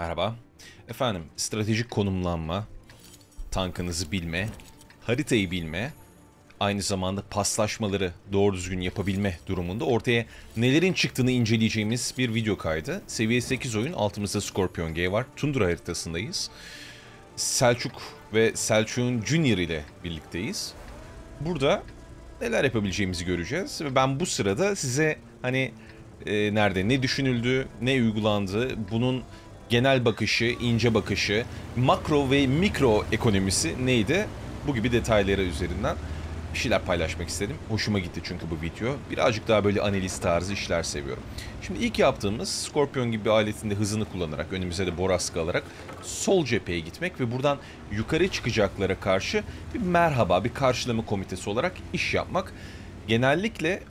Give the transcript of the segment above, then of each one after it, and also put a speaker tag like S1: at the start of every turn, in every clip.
S1: Merhaba. Efendim stratejik konumlanma, tankınızı bilme, haritayı bilme, aynı zamanda paslaşmaları doğru düzgün yapabilme durumunda ortaya nelerin çıktığını inceleyeceğimiz bir video kaydı. Seviye 8 oyun altımızda Scorpion G var. Tundra haritasındayız. Selçuk ve Selçuk'un Junior ile birlikteyiz. Burada neler yapabileceğimizi göreceğiz. Ve ben bu sırada size hani e, nerede ne düşünüldü, ne uygulandı, bunun genel bakışı, ince bakışı, makro ve mikro ekonomisi neydi? Bu gibi detayları üzerinden bir şeyler paylaşmak istedim. Hoşuma gitti çünkü bu video. Birazcık daha böyle analiz tarzı işler seviyorum. Şimdi ilk yaptığımız Scorpion gibi bir aletinde hızını kullanarak, önümüze de boraskı alarak sol cepheye gitmek ve buradan yukarı çıkacaklara karşı bir merhaba, bir karşılama komitesi olarak iş yapmak. Genellikle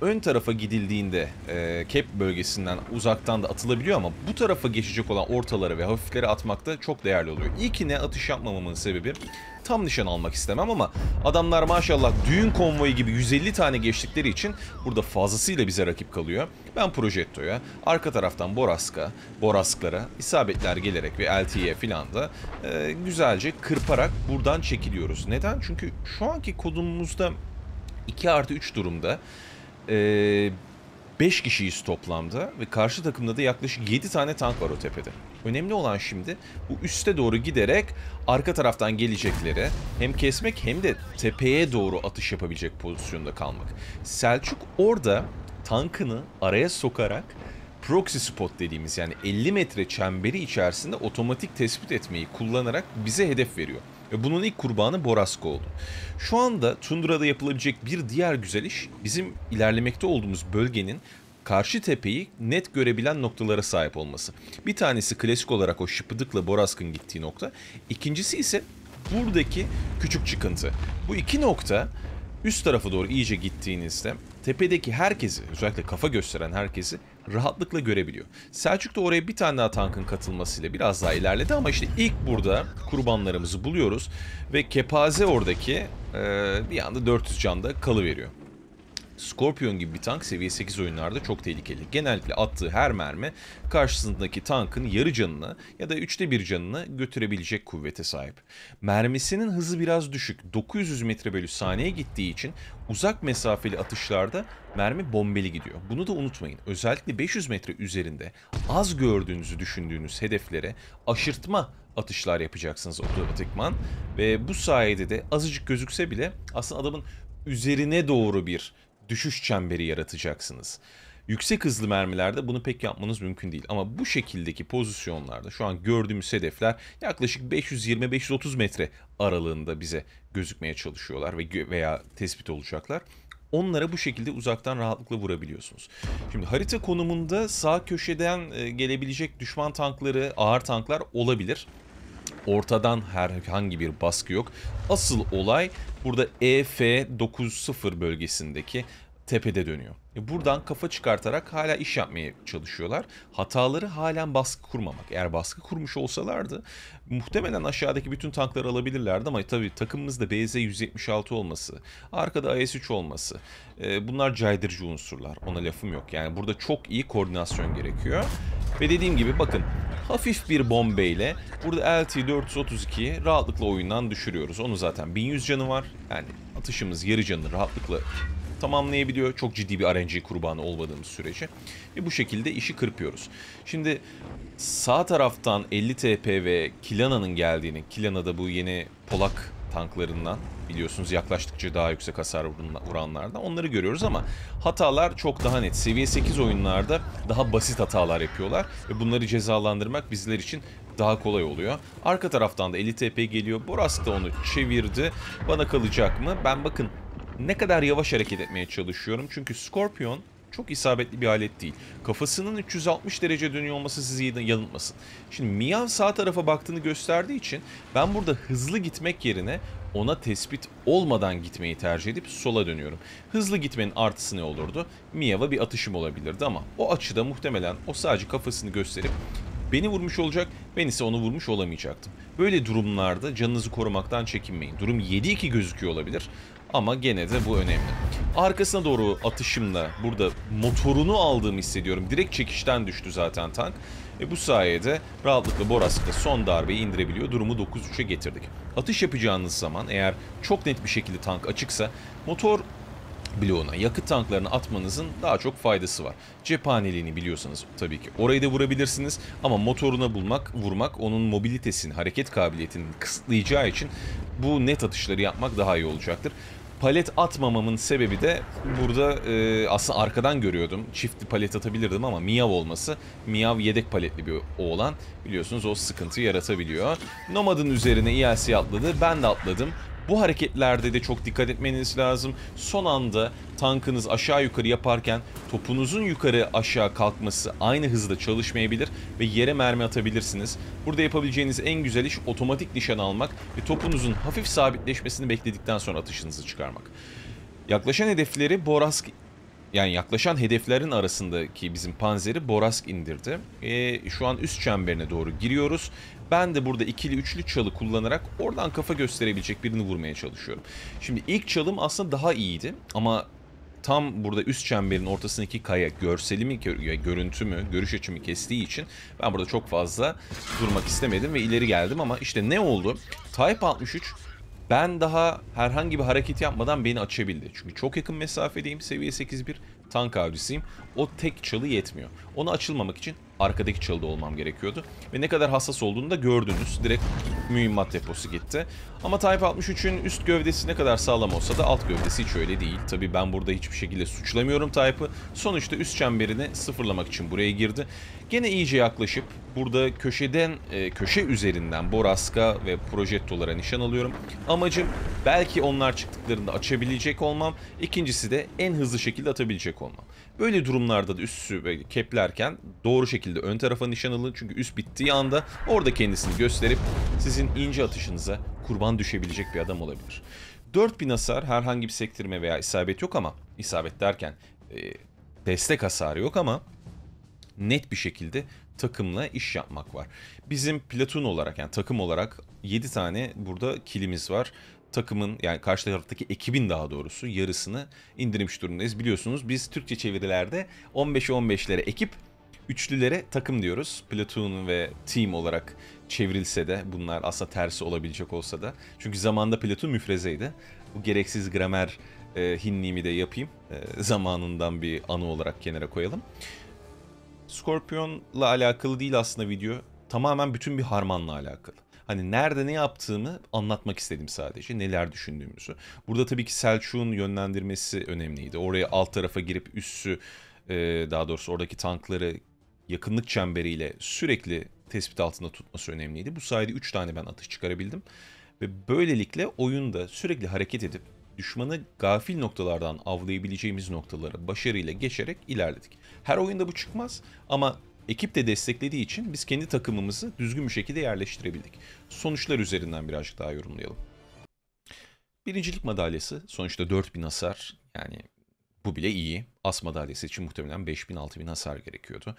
S1: ön tarafa gidildiğinde e, cap e bölgesinden uzaktan da atılabiliyor ama bu tarafa geçecek olan ortaları ve hafifleri atmakta çok değerli oluyor. İyi ki ne atış yapmamamın sebebi tam nişan almak istemem ama adamlar maşallah düğün konvoyu gibi 150 tane geçtikleri için burada fazlasıyla bize rakip kalıyor. Ben Projetto'ya, arka taraftan Borask'a, Borask'lara isabetler gelerek ve LT'ye filan da e, güzelce kırparak buradan çekiliyoruz. Neden? Çünkü şu anki kodumuzda 2 artı 3 durumda ee, 5 kişiyiz toplamda ve karşı takımda da yaklaşık 7 tane tank var o tepede. Önemli olan şimdi bu üste doğru giderek arka taraftan gelecekleri hem kesmek hem de tepeye doğru atış yapabilecek pozisyonda kalmak. Selçuk orada tankını araya sokarak proxy spot dediğimiz yani 50 metre çemberi içerisinde otomatik tespit etmeyi kullanarak bize hedef veriyor. Ve bunun ilk kurbanı Borasko oldu. Şu anda Tundra'da yapılabilecek bir diğer güzel iş bizim ilerlemekte olduğumuz bölgenin karşı tepeyi net görebilen noktalara sahip olması. Bir tanesi klasik olarak o şıpıdıkla Borask'ın gittiği nokta. İkincisi ise buradaki küçük çıkıntı. Bu iki nokta Üst tarafa doğru iyice gittiğinizde tepedeki herkesi, özellikle kafa gösteren herkesi rahatlıkla görebiliyor. Selçuk da oraya bir tane daha tankın katılmasıyla biraz daha ilerledi ama işte ilk burada kurbanlarımızı buluyoruz ve kepaze oradaki e, bir anda 400 can canda kalıveriyor. Scorpion gibi bir tank seviye 8 oyunlarda çok tehlikeli. Genellikle attığı her mermi karşısındaki tankın yarı canını ya da üçte bir canını götürebilecek kuvvete sahip. Mermisinin hızı biraz düşük. 900 metre bölü saniye gittiği için uzak mesafeli atışlarda mermi bombeli gidiyor. Bunu da unutmayın. Özellikle 500 metre üzerinde az gördüğünüzü düşündüğünüz hedeflere aşırtma atışlar yapacaksınız otomatikman. Ve bu sayede de azıcık gözükse bile aslında adamın üzerine doğru bir düşüş çemberi yaratacaksınız. Yüksek hızlı mermilerde bunu pek yapmanız mümkün değil. Ama bu şekildeki pozisyonlarda şu an gördüğümüz hedefler yaklaşık 520-530 metre aralığında bize gözükmeye çalışıyorlar ve veya tespit olacaklar. Onlara bu şekilde uzaktan rahatlıkla vurabiliyorsunuz. Şimdi harita konumunda sağ köşeden e, gelebilecek düşman tankları, ağır tanklar olabilir. Ortadan herhangi bir baskı yok. Asıl olay burada EF90 bölgesindeki tepede dönüyor. E buradan kafa çıkartarak hala iş yapmaya çalışıyorlar. Hataları halen baskı kurmamak. Eğer baskı kurmuş olsalardı muhtemelen aşağıdaki bütün tankları alabilirlerdi ama tabii takımımızda BZ-176 olması, arkada AS-3 olması e, bunlar caydırıcı unsurlar. Ona lafım yok. Yani burada çok iyi koordinasyon gerekiyor. Ve dediğim gibi bakın hafif bir bombeyle burada LT-432'yi rahatlıkla oyundan düşürüyoruz. Onu zaten 1100 canı var. Yani atışımız yarı canını rahatlıkla tamamlayabiliyor. Çok ciddi bir RNG kurbanı olmadığımız sürece. Ve bu şekilde işi kırpıyoruz. Şimdi sağ taraftan 50 TP ve Kilana'nın geldiğini, Kilana'da bu yeni Polak tanklarından biliyorsunuz yaklaştıkça daha yüksek hasar vuranlardan onları görüyoruz ama hatalar çok daha net. Seviye 8 oyunlarda daha basit hatalar yapıyorlar ve bunları cezalandırmak bizler için daha kolay oluyor. Arka taraftan da 50 TP geliyor. Boras da onu çevirdi. Bana kalacak mı? Ben bakın ne kadar yavaş hareket etmeye çalışıyorum. Çünkü Scorpion çok isabetli bir alet değil. Kafasının 360 derece dönüyor olması sizi yanıltmasın. Şimdi Miyav sağ tarafa baktığını gösterdiği için ben burada hızlı gitmek yerine ona tespit olmadan gitmeyi tercih edip sola dönüyorum. Hızlı gitmenin artısı ne olurdu? Miyav'a bir atışım olabilirdi ama o açıda muhtemelen o sadece kafasını gösterip beni vurmuş olacak, ben ise onu vurmuş olamayacaktım. Böyle durumlarda canınızı korumaktan çekinmeyin. Durum 7-2 gözüküyor olabilir ama gene de bu önemli. Arkasına doğru atışımla burada motorunu aldığımı hissediyorum. Direkt çekişten düştü zaten tank. E bu sayede rahatlıkla Boras'la son darbeyi indirebiliyor. Durumu 9-3'e getirdik. Atış yapacağınız zaman eğer çok net bir şekilde tank açıksa motor bloğuna yakıt tanklarını atmanızın daha çok faydası var. Cephaneliğini biliyorsanız tabii ki orayı da vurabilirsiniz ama motoruna bulmak, vurmak onun mobilitesini, hareket kabiliyetini kısıtlayacağı için bu net atışları yapmak daha iyi olacaktır palet atmamamın sebebi de burada e, aslında arkadan görüyordum. Çift palet atabilirdim ama miav olması. miav yedek paletli bir oğlan. Biliyorsunuz o sıkıntı yaratabiliyor. Nomad'ın üzerine ELC atladı. Ben de atladım. Bu hareketlerde de çok dikkat etmeniz lazım. Son anda tankınız aşağı yukarı yaparken topunuzun yukarı aşağı kalkması aynı hızda çalışmayabilir ve yere mermi atabilirsiniz. Burada yapabileceğiniz en güzel iş otomatik nişan almak ve topunuzun hafif sabitleşmesini bekledikten sonra atışınızı çıkarmak. Yaklaşan hedefleri Borask yani yaklaşan hedeflerin arasındaki bizim panzeri Borask indirdi. E, şu an üst çemberine doğru giriyoruz ben de burada ikili üçlü çalı kullanarak oradan kafa gösterebilecek birini vurmaya çalışıyorum. Şimdi ilk çalım aslında daha iyiydi ama tam burada üst çemberin ortasındaki kaya görseli mi, görüntü mü, görüş açımı kestiği için ben burada çok fazla durmak istemedim ve ileri geldim ama işte ne oldu? Type 63 ben daha herhangi bir hareket yapmadan beni açabildi. Çünkü çok yakın mesafedeyim. Seviye 8.1 tank avcısıyım. O tek çalı yetmiyor. Onu açılmamak için arkadaki çalıda olmam gerekiyordu. Ve ne kadar hassas olduğunu da gördünüz. Direkt mühimmat deposu gitti. Ama Type 63'ün üst gövdesi ne kadar sağlam olsa da alt gövdesi hiç öyle değil. Tabii ben burada hiçbir şekilde suçlamıyorum Type'ı. Sonuçta üst çemberini sıfırlamak için buraya girdi. Gene iyice yaklaşıp burada köşeden e, köşe üzerinden Boraska ve Projettolara nişan alıyorum. Amacım belki onlar çıktıklarında açabilecek olmam. İkincisi de en hızlı şekilde atabilecek olmam. Böyle durumlarda da üstü böyle keplerken doğru şekilde ön tarafa nişan alın. Çünkü üst bittiği anda orada kendisini gösterip sizin ince atışınıza kurban düşebilecek bir adam olabilir. 4000 hasar herhangi bir sektirme veya isabet yok ama isabet derken e, destek hasarı yok ama net bir şekilde takımla iş yapmak var. Bizim platon olarak yani takım olarak 7 tane burada kilimiz var takımın yani karşı taraftaki ekibin daha doğrusu yarısını indirmiş durumdayız. Biliyorsunuz biz Türkçe çevirilerde 15'e 15'lere ekip, üçlülere takım diyoruz. Platoon ve team olarak çevrilse de bunlar aslında tersi olabilecek olsa da. Çünkü zamanda platoon müfrezeydi. Bu gereksiz gramer e, hinliğimi de yapayım. E, zamanından bir anı olarak kenara koyalım. Scorpion'la alakalı değil aslında video. Tamamen bütün bir harmanla alakalı. Hani nerede ne yaptığımı anlatmak istedim sadece. Neler düşündüğümüzü. Burada tabii ki Selçuk'un yönlendirmesi önemliydi. Oraya alt tarafa girip üssü e, daha doğrusu oradaki tankları yakınlık çemberiyle sürekli tespit altında tutması önemliydi. Bu sayede 3 tane ben atış çıkarabildim. Ve böylelikle oyunda sürekli hareket edip düşmanı gafil noktalardan avlayabileceğimiz noktalara başarıyla geçerek ilerledik. Her oyunda bu çıkmaz ama ekip de desteklediği için biz kendi takımımızı düzgün bir şekilde yerleştirebildik. Sonuçlar üzerinden birazcık daha yorumlayalım. Birincilik madalyası sonuçta 4000 hasar yani bu bile iyi. As madalyası için muhtemelen 5000-6000 hasar gerekiyordu.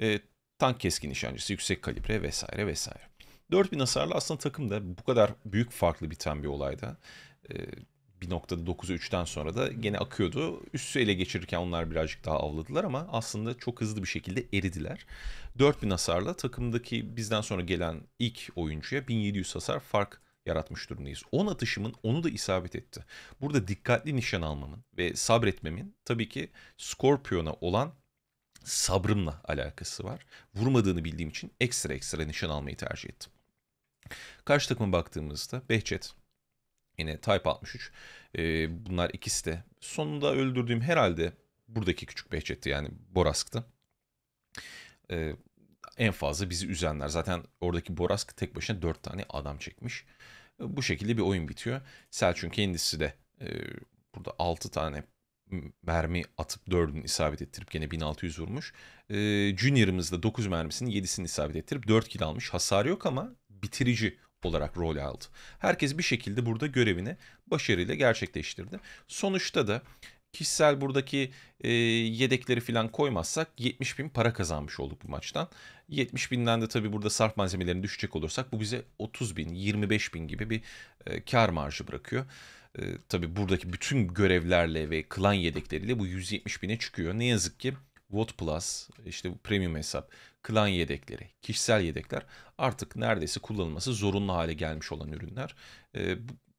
S1: E, tank keskin nişancısı, yüksek kalibre vesaire vesaire. 4000 hasarlı aslında takım da bu kadar büyük farklı biten bir olayda e, bir noktada 9'a 3'ten sonra da gene akıyordu. Üssü ele geçirirken onlar birazcık daha avladılar ama aslında çok hızlı bir şekilde eridiler. 4000 hasarla takımdaki bizden sonra gelen ilk oyuncuya 1700 hasar fark yaratmış durumdayız. 10 atışımın onu da isabet etti. Burada dikkatli nişan almamın ve sabretmemin tabii ki Scorpion'a olan sabrımla alakası var. Vurmadığını bildiğim için ekstra ekstra nişan almayı tercih ettim. Karşı takıma baktığımızda Behçet Yine Type 63. E, ee, bunlar ikisi de. Sonunda öldürdüğüm herhalde buradaki küçük Behçet'ti yani Borask'tı. E, en fazla bizi üzenler. Zaten oradaki Borask tek başına 4 tane adam çekmiş. E, bu şekilde bir oyun bitiyor. Selçuk'un kendisi de e, burada 6 tane mermi atıp 4'ünü isabet ettirip gene 1600 vurmuş. E, Junior'ımız da 9 mermisinin 7'sini isabet ettirip 4 kill almış. Hasar yok ama bitirici olarak rol aldı. Herkes bir şekilde burada görevini başarıyla gerçekleştirdi. Sonuçta da kişisel buradaki e, yedekleri falan koymazsak 70 bin para kazanmış olduk bu maçtan. 70 binden de tabii burada sarf malzemelerini düşecek olursak bu bize 30 bin, 25 bin gibi bir e, kar marjı bırakıyor. E, tabii buradaki bütün görevlerle ve klan yedekleriyle bu 170 bine çıkıyor. Ne yazık ki Vot Plus, işte premium hesap, klan yedekleri, kişisel yedekler artık neredeyse kullanılması zorunlu hale gelmiş olan ürünler. E,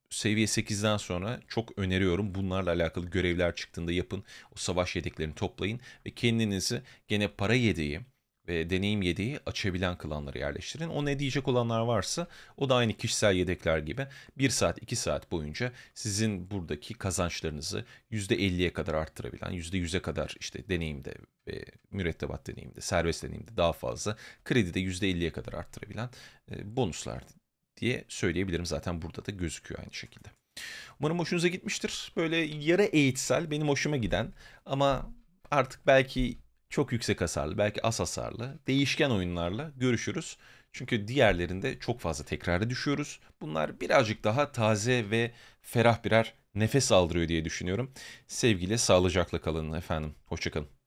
S1: seviye 8'den sonra çok öneriyorum. Bunlarla alakalı görevler çıktığında yapın. O savaş yedeklerini toplayın ve kendinizi gene para yedeği ve deneyim yediği açabilen klanları yerleştirin. O ne diyecek olanlar varsa o da aynı kişisel yedekler gibi 1 saat 2 saat boyunca sizin buradaki kazançlarınızı %50'ye kadar arttırabilen, %100'e kadar işte deneyimde ve mürettebat deneyimde, serbest deneyimde daha fazla kredide %50'ye kadar arttırabilen e, bonuslar diye söyleyebilirim. Zaten burada da gözüküyor aynı şekilde. Umarım hoşunuza gitmiştir. Böyle yarı eğitsel, benim hoşuma giden ama artık belki çok yüksek hasarlı, belki az hasarlı, değişken oyunlarla görüşürüz. Çünkü diğerlerinde çok fazla tekrara düşüyoruz. Bunlar birazcık daha taze ve ferah birer nefes aldırıyor diye düşünüyorum. Sevgiyle, sağlıcakla kalın efendim. Hoşçakalın.